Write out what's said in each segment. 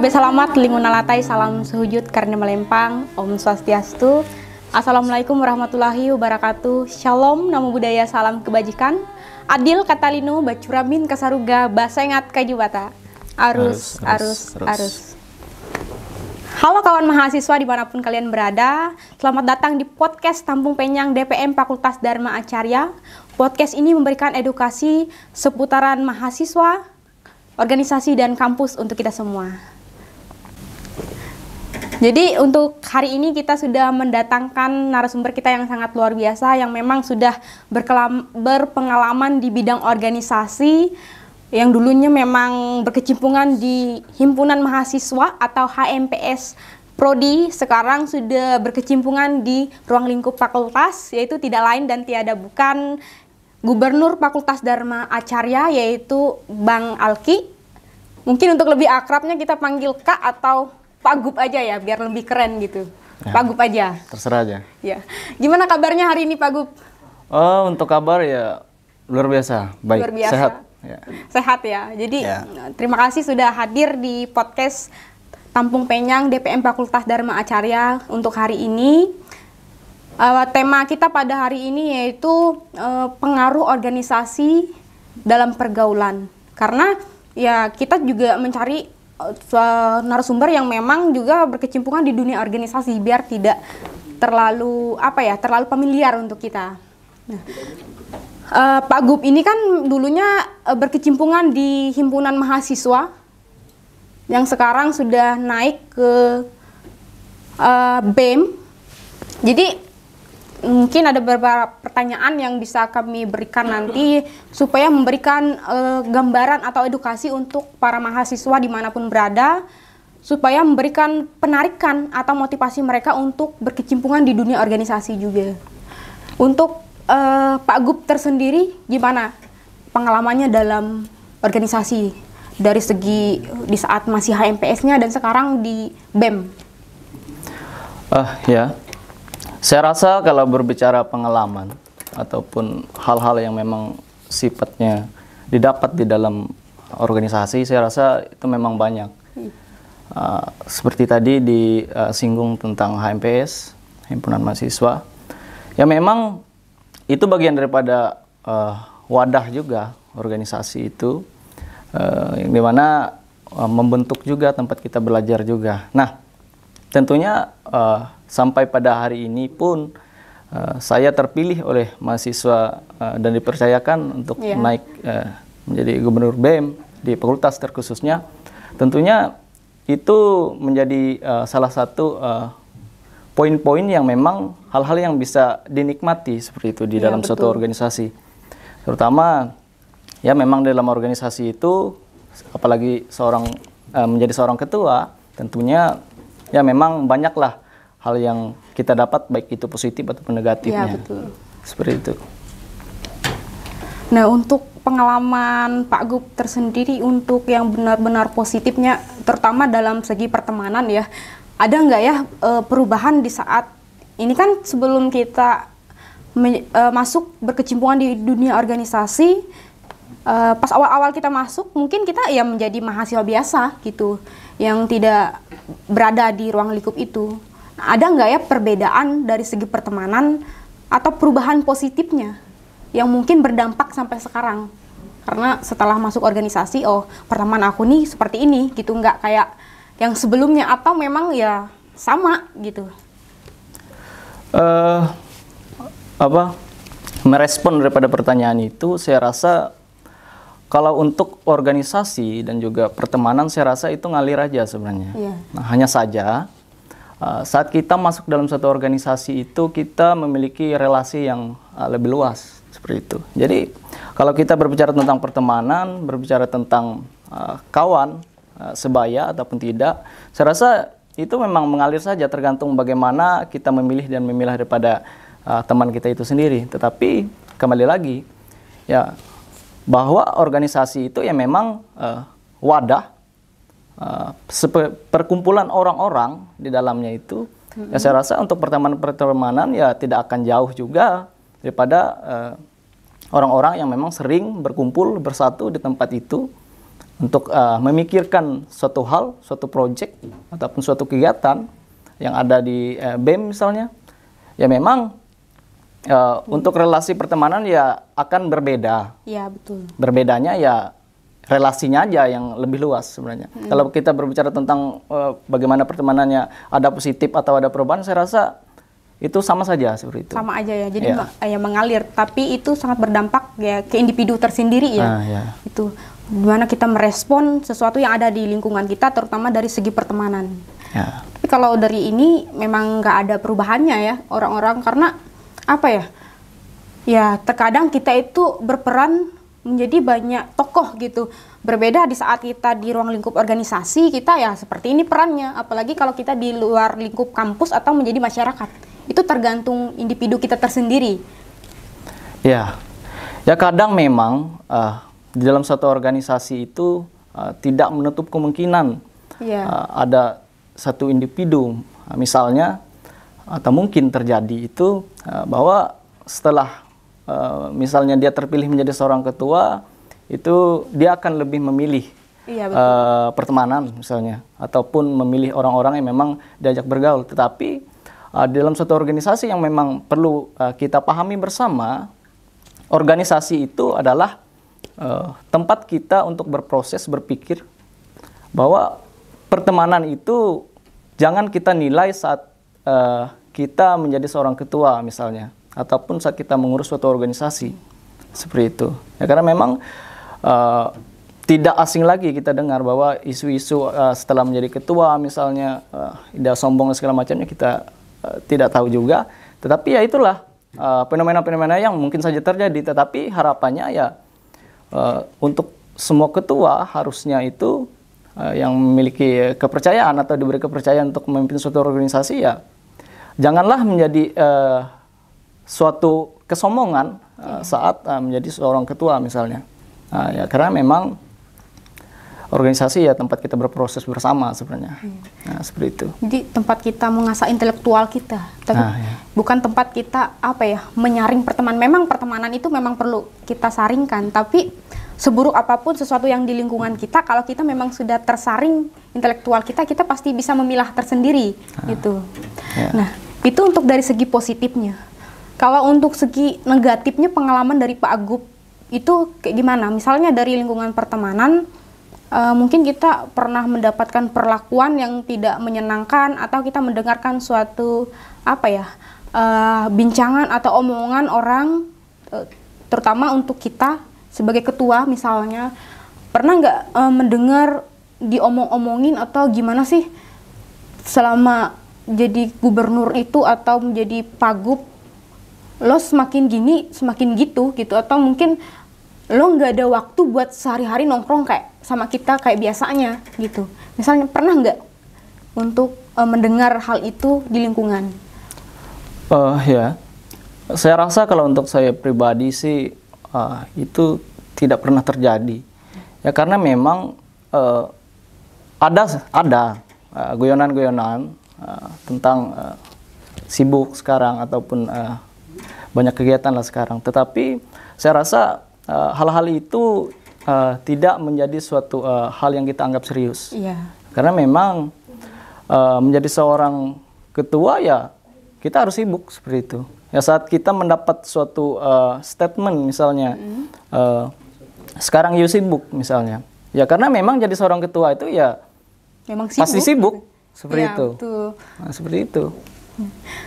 Selamat, salamat, lingunalatai, salam sehujud karena melempang, Om Swastiastu. Assalamualaikum warahmatullahi wabarakatuh. Shalom, namo budaya, salam kebajikan. Adil katalino, bacuramin kasaruga, basengat kajubata. arus. arus. arus. Halo kawan mahasiswa dimanapun kalian berada, selamat datang di podcast Tampung Penyang DPM Fakultas Dharma Acarya. Podcast ini memberikan edukasi seputaran mahasiswa, organisasi, dan kampus untuk kita semua. Jadi untuk hari ini kita sudah mendatangkan narasumber kita yang sangat luar biasa yang memang sudah berpengalaman di bidang organisasi yang dulunya memang berkecimpungan di himpunan mahasiswa atau HMPS Prodi sekarang sudah berkecimpungan di ruang lingkup fakultas yaitu tidak lain dan tiada bukan Gubernur Fakultas Dharma Acarya yaitu Bang Alki. Mungkin untuk lebih akrabnya kita panggil Kak atau Pagup aja ya, biar lebih keren gitu. Ya. Pagup aja. Terserah aja. Ya. Gimana kabarnya hari ini Pagup? Oh, untuk kabar ya luar biasa, baik, luar biasa. sehat. Ya. Sehat ya. Jadi ya. terima kasih sudah hadir di podcast Tampung Penyang DPM Fakultas Dharma Acarya untuk hari ini. Uh, tema kita pada hari ini yaitu uh, pengaruh organisasi dalam pergaulan. Karena ya kita juga mencari narasumber yang memang juga berkecimpungan di dunia organisasi biar tidak terlalu apa ya terlalu familiar untuk kita. Nah, uh, Pak Gub ini kan dulunya uh, berkecimpungan di himpunan mahasiswa yang sekarang sudah naik ke uh, eh, BEM. Jadi mungkin ada beberapa pertanyaan yang bisa kami berikan nanti supaya memberikan uh, gambaran atau edukasi untuk para mahasiswa dimanapun berada supaya memberikan penarikan atau motivasi mereka untuk berkecimpungan di dunia organisasi juga. Untuk uh, Pak Gup tersendiri gimana pengalamannya dalam organisasi dari segi di saat masih HMPS-nya dan sekarang di BEM? Ah uh, ya. Saya rasa kalau berbicara pengalaman ataupun hal-hal yang memang sifatnya didapat di dalam organisasi, saya rasa itu memang banyak. Uh, seperti tadi disinggung tentang HMPS, himpunan mahasiswa, ya memang itu bagian daripada uh, wadah juga organisasi itu, uh, yang dimana uh, eh, membentuk juga tempat kita belajar juga. Nah, Tentunya uh, sampai pada hari ini pun uh, saya terpilih oleh mahasiswa uh, dan dipercayakan untuk yeah. naik uh, menjadi gubernur BEM di fakultas terkhususnya. Tentunya itu menjadi uh, salah satu uh, poin-poin yang memang hal-hal yang bisa dinikmati seperti itu di ya, dalam betul. suatu organisasi. Terutama ya memang dalam organisasi itu apalagi seorang uh, menjadi seorang ketua tentunya ya memang banyaklah hal yang kita dapat baik itu positif ataupun negatifnya. Ya, betul. Seperti itu. Nah, untuk pengalaman Pak Gub tersendiri untuk yang benar-benar positifnya terutama dalam segi pertemanan ya. Ada nggak ya eh, perubahan di saat ini kan sebelum kita eh, masuk berkecimpungan di dunia organisasi uh, pas awal-awal kita masuk mungkin kita ya menjadi mahasiswa biasa gitu yang tidak berada di ruang lingkup itu nah, ada nggak ya perbedaan dari segi pertemanan atau perubahan positifnya yang mungkin berdampak sampai sekarang karena setelah masuk organisasi oh pertemanan aku nih seperti ini gitu nggak kayak yang sebelumnya atau memang ya sama gitu uh, apa merespon daripada pertanyaan itu saya rasa kalau untuk organisasi dan juga pertemanan, saya rasa itu ngalir aja sebenarnya. Yeah. Nah, hanya saja uh, saat kita masuk dalam satu organisasi itu kita memiliki relasi yang uh, lebih luas seperti itu. Jadi kalau kita berbicara tentang pertemanan, berbicara tentang uh, kawan, uh, sebaya ataupun tidak, saya rasa itu memang mengalir saja tergantung bagaimana kita memilih dan memilah daripada uh, teman kita itu sendiri. Tetapi kembali lagi, ya bahwa organisasi itu ya memang uh, wadah uh, perkumpulan orang-orang di dalamnya itu mm-hmm. ya saya rasa untuk pertemanan-pertemanan ya tidak akan jauh juga daripada uh, orang-orang yang memang sering berkumpul bersatu di tempat itu untuk uh, memikirkan suatu hal, suatu proyek ataupun suatu kegiatan yang ada di uh, BEM misalnya. Ya memang Uh, hmm. Untuk relasi pertemanan ya akan berbeda. Iya betul. Berbedanya ya relasinya aja yang lebih luas sebenarnya. Hmm. Kalau kita berbicara tentang uh, bagaimana pertemanannya ada positif atau ada perubahan, saya rasa itu sama saja seperti itu. Sama aja ya. Jadi ya, ya mengalir, tapi itu sangat berdampak ya ke individu tersendiri ya. Uh, ya. Itu gimana kita merespon sesuatu yang ada di lingkungan kita terutama dari segi pertemanan. Ya. Tapi kalau dari ini memang nggak ada perubahannya ya orang-orang karena apa ya? Ya, terkadang kita itu berperan menjadi banyak tokoh gitu. Berbeda di saat kita di ruang lingkup organisasi, kita ya seperti ini perannya. Apalagi kalau kita di luar lingkup kampus atau menjadi masyarakat. Itu tergantung individu kita tersendiri. Ya, ya kadang memang uh, di dalam satu organisasi itu uh, tidak menutup kemungkinan ya. uh, ada satu individu. Misalnya atau mungkin terjadi itu uh, bahwa setelah uh, misalnya dia terpilih menjadi seorang ketua itu dia akan lebih memilih iya, Uh, pertemanan misalnya ataupun memilih orang-orang yang memang diajak bergaul tetapi uh, dalam suatu organisasi yang memang perlu uh, kita pahami bersama organisasi itu adalah uh, tempat kita untuk berproses berpikir bahwa pertemanan itu jangan kita nilai saat uh, kita menjadi seorang ketua misalnya ataupun saat kita mengurus suatu organisasi seperti itu ya karena memang uh, tidak asing lagi kita dengar bahwa isu-isu uh, setelah menjadi ketua misalnya uh, eh, tidak sombong dan segala macamnya kita uh, tidak tahu juga tetapi ya itulah fenomena-fenomena uh, yang mungkin saja terjadi tetapi harapannya ya uh, untuk semua ketua harusnya itu uh, yang memiliki kepercayaan atau diberi kepercayaan untuk memimpin suatu organisasi ya janganlah menjadi uh, suatu kesombongan uh, saat uh, menjadi seorang ketua misalnya. Uh, ya karena memang organisasi ya tempat kita berproses bersama sebenarnya. Hmm. Nah, seperti itu. Jadi tempat kita mengasah intelektual kita, tapi nah, ya. bukan tempat kita apa ya, menyaring pertemanan. Memang pertemanan itu memang perlu kita saringkan, tapi seburuk apapun sesuatu yang di lingkungan kita kalau kita memang sudah tersaring intelektual kita, kita pasti bisa memilah tersendiri nah, gitu. Ya. Nah, itu untuk dari segi positifnya. Kalau untuk segi negatifnya pengalaman dari Pak Agup itu kayak gimana? Misalnya dari lingkungan pertemanan, e, mungkin kita pernah mendapatkan perlakuan yang tidak menyenangkan atau kita mendengarkan suatu apa ya e, bincangan atau omongan orang, e, terutama untuk kita sebagai ketua misalnya pernah nggak e, mendengar diomong-omongin atau gimana sih selama jadi gubernur itu atau menjadi pagup lo semakin gini semakin gitu gitu atau mungkin lo nggak ada waktu buat sehari-hari nongkrong kayak sama kita kayak biasanya gitu misalnya pernah nggak untuk uh, mendengar hal itu di lingkungan uh, ya saya rasa kalau untuk saya pribadi sih uh, itu tidak pernah terjadi ya karena memang uh, ada ada uh, guyonan-guyonan Eh, tentang uh, sibuk sekarang ataupun uh, banyak kegiatan lah sekarang. Tetapi saya rasa hal-hal uh, itu uh, tidak menjadi suatu uh, hal yang kita anggap serius. Yeah. Karena memang uh, menjadi seorang ketua ya kita harus sibuk seperti itu. Ya saat kita mendapat suatu uh, statement misalnya, mm uh, sekarang you sibuk misalnya. Ya karena memang jadi seorang ketua itu ya memang sibuk. pasti sibuk seperti ya, itu betul. Nah, seperti itu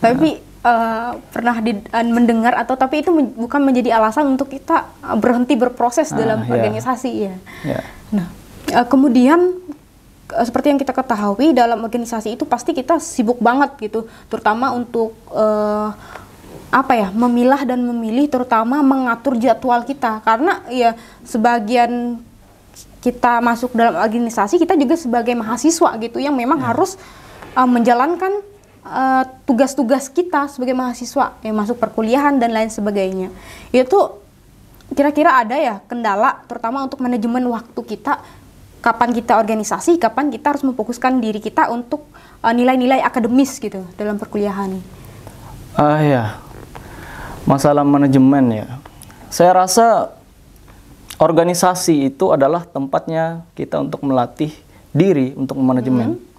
tapi nah. uh, pernah di, uh, mendengar atau tapi itu men bukan menjadi alasan untuk kita berhenti berproses ah, iya. Iya. Iya. nah, dalam ya. organisasi ya, ya. nah eh, uh, kemudian seperti yang kita ketahui dalam organisasi itu pasti kita sibuk banget gitu terutama untuk uh, apa ya memilah dan memilih terutama mengatur jadwal kita karena ya sebagian kita masuk dalam organisasi kita juga sebagai mahasiswa gitu yang memang ya. harus uh, menjalankan eh, tugas-tugas uh, kita sebagai mahasiswa yang masuk perkuliahan dan lain sebagainya itu kira-kira ada ya kendala terutama untuk manajemen waktu kita kapan kita organisasi kapan kita harus memfokuskan diri kita untuk eh, nilai-nilai uh, akademis gitu dalam perkuliahan ah uh, ya masalah manajemen ya saya rasa organisasi itu adalah tempatnya kita untuk melatih diri untuk manajemen. Mm -hmm.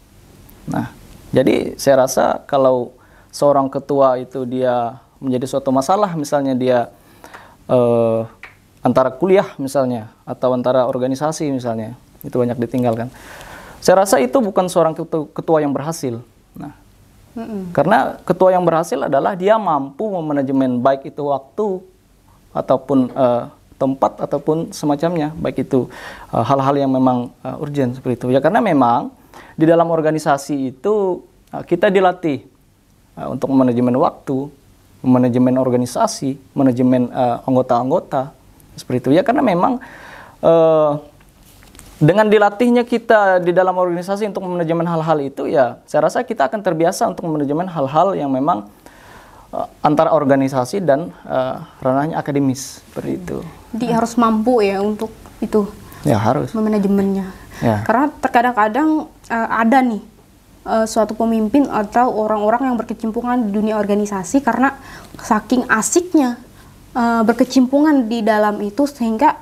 Nah, jadi saya rasa kalau seorang ketua itu dia menjadi suatu masalah misalnya dia eh, antara kuliah misalnya atau antara organisasi misalnya itu banyak ditinggalkan. Saya rasa itu bukan seorang ketua, yang berhasil. Nah, mm -mm. karena ketua yang berhasil adalah dia mampu memanajemen baik itu waktu ataupun eh, tempat ataupun semacamnya baik itu eh, hal-hal uh, yang memang uh, urgent seperti itu ya karena memang di dalam organisasi itu uh, kita dilatih uh, untuk manajemen waktu manajemen organisasi manajemen anggota-anggota uh, seperti itu ya karena memang uh, dengan dilatihnya kita di dalam organisasi untuk manajemen hal-hal itu ya saya rasa kita akan terbiasa untuk manajemen hal-hal yang memang antar antara organisasi dan uh, ranahnya akademis seperti itu di harus mampu ya untuk itu ya harus manajemennya ya. karena terkadang-kadang uh, ada nih uh, suatu pemimpin atau orang-orang yang berkecimpungan di dunia organisasi karena saking asiknya uh, berkecimpungan di dalam itu sehingga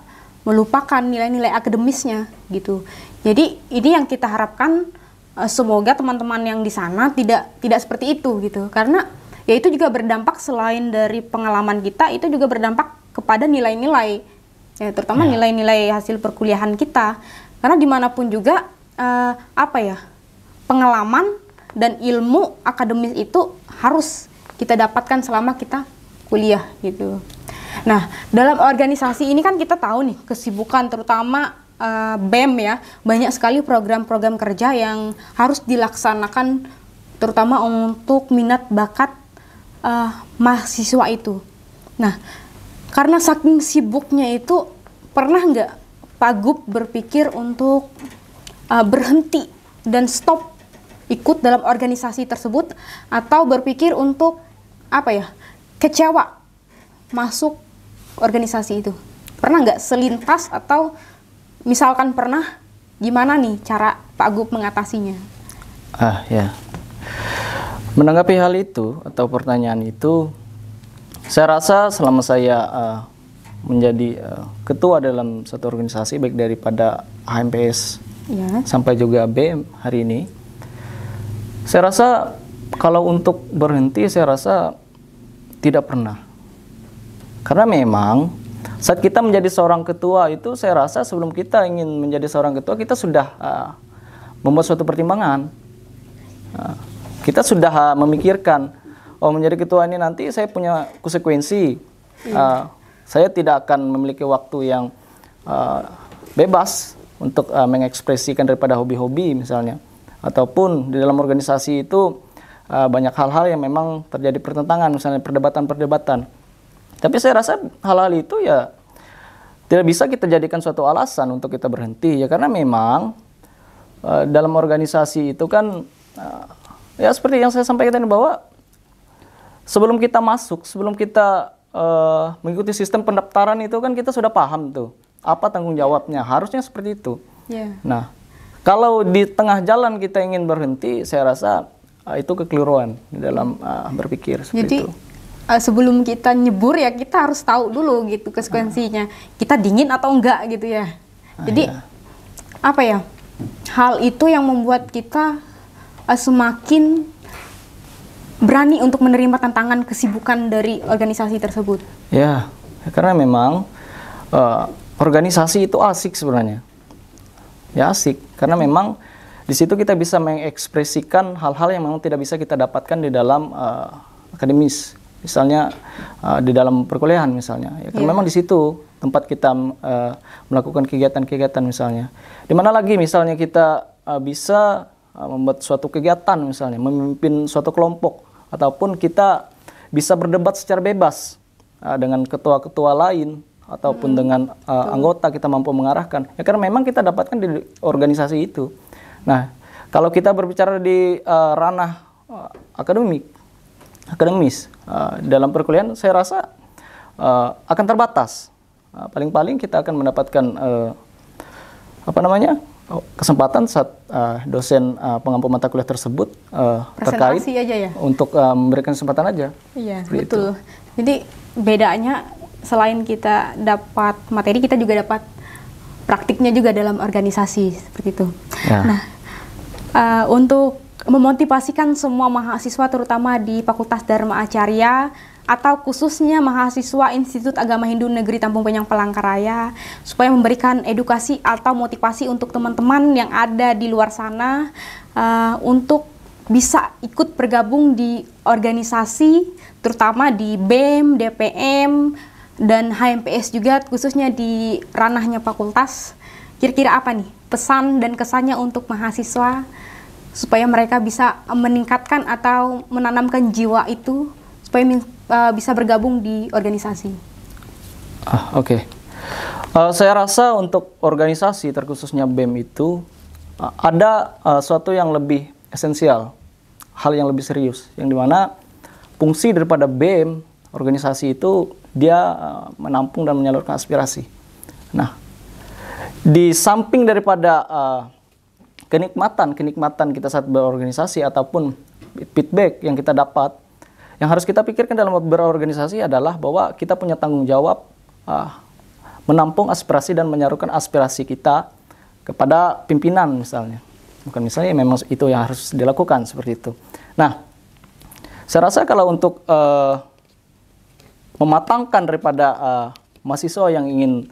melupakan nilai-nilai akademisnya gitu jadi ini yang kita harapkan uh, semoga teman-teman yang di sana tidak tidak seperti itu gitu karena ya itu juga berdampak selain dari pengalaman kita itu juga berdampak kepada nilai-nilai ya terutama ya. nilai-nilai ya. hasil perkuliahan kita karena dimanapun juga uh, apa ya pengalaman dan ilmu akademis itu harus kita dapatkan selama kita kuliah gitu. Nah dalam organisasi ini kan kita tahu nih kesibukan terutama uh, eh, BEM ya banyak sekali program-program kerja yang harus dilaksanakan terutama untuk minat bakat uh, mahasiswa itu. Nah karena saking sibuknya itu pernah nggak Gub berpikir untuk uh, berhenti dan stop ikut dalam organisasi tersebut atau berpikir untuk apa ya kecewa masuk organisasi itu pernah nggak selintas atau misalkan pernah gimana nih cara Pak Gub mengatasinya ah ya menanggapi hal itu atau pertanyaan itu saya rasa selama saya uh, menjadi uh, ketua dalam satu organisasi baik daripada HMPS ya. sampai juga BM hari ini, saya rasa kalau untuk berhenti saya rasa tidak pernah. Karena memang saat kita menjadi seorang ketua itu saya rasa sebelum kita ingin menjadi seorang ketua kita sudah uh, membuat suatu pertimbangan. Uh, kita sudah uh, memikirkan oh menjadi ketua ini nanti saya punya konsekuensi hmm. uh, saya tidak akan memiliki waktu yang uh, bebas untuk uh, mengekspresikan daripada hobi-hobi misalnya ataupun di dalam organisasi itu uh, banyak hal-hal yang memang terjadi pertentangan misalnya perdebatan-perdebatan tapi saya rasa hal-hal itu ya tidak bisa kita jadikan suatu alasan untuk kita berhenti ya karena memang uh, dalam organisasi itu kan uh, ya seperti yang saya sampaikan bahwa sebelum kita masuk, sebelum kita uh, mengikuti sistem pendaftaran itu kan kita sudah paham tuh apa tanggung jawabnya. Harusnya seperti itu. Yeah. Nah, kalau di tengah jalan kita ingin berhenti, saya rasa uh, itu kekeliruan dalam uh, berpikir seperti Jadi, itu. Uh, sebelum kita nyebur ya kita harus tahu dulu gitu konsekuensinya. Kita dingin atau enggak gitu ya. Ah, Jadi ya. apa ya? Hal itu yang membuat kita uh, semakin berani untuk menerima tantangan kesibukan dari organisasi tersebut? Ya, karena memang uh, organisasi itu asik sebenarnya. Ya asik, karena memang di situ kita bisa mengekspresikan hal-hal yang memang tidak bisa kita dapatkan di dalam uh, akademis, misalnya uh, di dalam perkuliahan misalnya. Ya, karena yeah. memang di situ tempat kita uh, melakukan kegiatan-kegiatan misalnya. Di mana lagi misalnya kita uh, bisa membuat suatu kegiatan misalnya, memimpin suatu kelompok ataupun kita bisa berdebat secara bebas uh, dengan ketua-ketua lain ataupun hmm. dengan uh, anggota kita mampu mengarahkan ya karena memang kita dapatkan di organisasi itu nah kalau kita berbicara di uh, ranah uh, akademik akademis uh, dalam perkuliahan saya rasa uh, akan terbatas paling-paling uh, kita akan mendapatkan uh, apa namanya kesempatan saat uh, dosen uh, pengampu mata kuliah tersebut uh, terkait aja ya? untuk uh, memberikan kesempatan aja. Iya, betul. Itu. Jadi bedanya selain kita dapat materi, kita juga dapat praktiknya juga dalam organisasi seperti itu. Ya. Nah, uh, untuk memotivasikan semua mahasiswa terutama di Fakultas Dharma Acarya atau khususnya mahasiswa Institut Agama Hindu Negeri Tampung Penyang Pelangkaraya supaya memberikan edukasi atau motivasi untuk teman-teman yang ada di luar sana uh, untuk bisa ikut bergabung di organisasi terutama di BEM, DPM dan HMPS juga khususnya di ranahnya fakultas. Kira-kira apa nih pesan dan kesannya untuk mahasiswa supaya mereka bisa meningkatkan atau menanamkan jiwa itu supaya uh, bisa bergabung di organisasi? Ah, Oke, okay. uh, eh, saya rasa untuk organisasi terkhususnya BEM itu uh, ada uh, suatu yang lebih esensial, hal yang lebih serius, yang dimana fungsi daripada BEM organisasi itu dia uh, menampung dan menyalurkan aspirasi. Nah, di samping daripada uh, kenikmatan kenikmatan kita saat berorganisasi ataupun feedback yang kita dapat yang harus kita pikirkan dalam berorganisasi adalah bahwa kita punya tanggung jawab uh, menampung aspirasi dan menyarukan aspirasi kita kepada pimpinan misalnya. Bukan misalnya ya memang itu yang harus dilakukan seperti itu. Nah, saya rasa kalau untuk uh, mematangkan daripada uh, mahasiswa yang ingin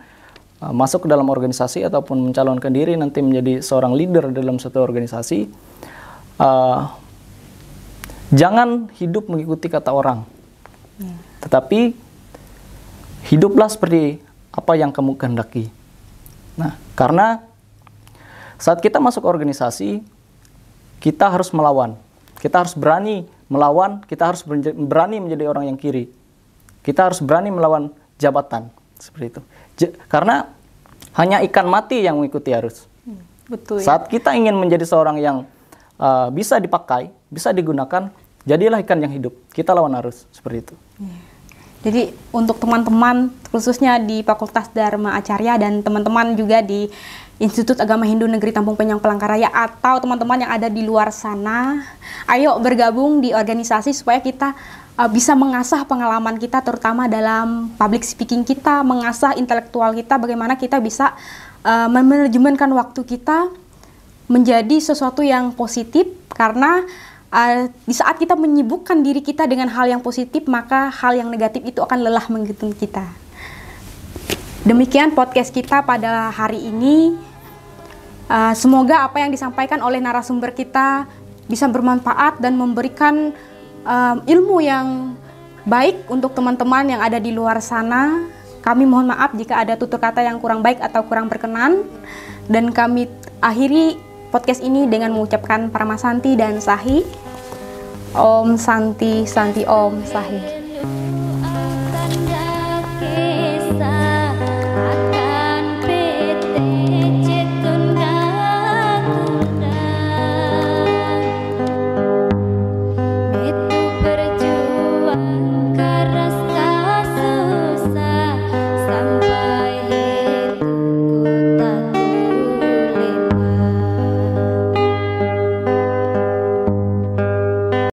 uh, masuk ke dalam organisasi ataupun mencalonkan diri nanti menjadi seorang leader dalam satu organisasi, uh, Jangan hidup mengikuti kata orang. Ya. Tetapi hiduplah seperti apa yang kamu kehendaki. Nah, karena saat kita masuk organisasi, kita harus melawan. Kita harus berani melawan, kita harus berani menjadi orang yang kiri. Kita harus berani melawan jabatan seperti itu. J karena hanya ikan mati yang mengikuti arus. Hmm, betul. Ya? Saat kita ingin menjadi seorang yang uh, bisa dipakai, bisa digunakan, jadilah ikan yang hidup. Kita lawan arus seperti itu. Iya. Jadi untuk teman-teman khususnya di Fakultas Dharma Acarya dan teman-teman juga di Institut Agama Hindu Negeri Kampung Penyang Pelangkaraya atau teman-teman yang ada di luar sana, ayo bergabung di organisasi supaya kita eh, bisa mengasah pengalaman kita terutama dalam public speaking kita, mengasah intelektual kita, bagaimana kita bisa uh, eh, memanajemenkan waktu kita menjadi sesuatu yang positif karena uh, di saat kita menyibukkan diri kita dengan hal yang positif, maka hal yang negatif itu akan lelah menghitung kita. Demikian podcast kita pada hari ini. Uh, semoga apa yang disampaikan oleh narasumber kita bisa bermanfaat dan memberikan uh, ilmu yang baik untuk teman-teman yang ada di luar sana. Kami mohon maaf jika ada tutur kata yang kurang baik atau kurang berkenan. Dan kami akhiri podcast ini dengan mengucapkan Paramasanti dan sahih. Om Santi, Santi Om Sahih.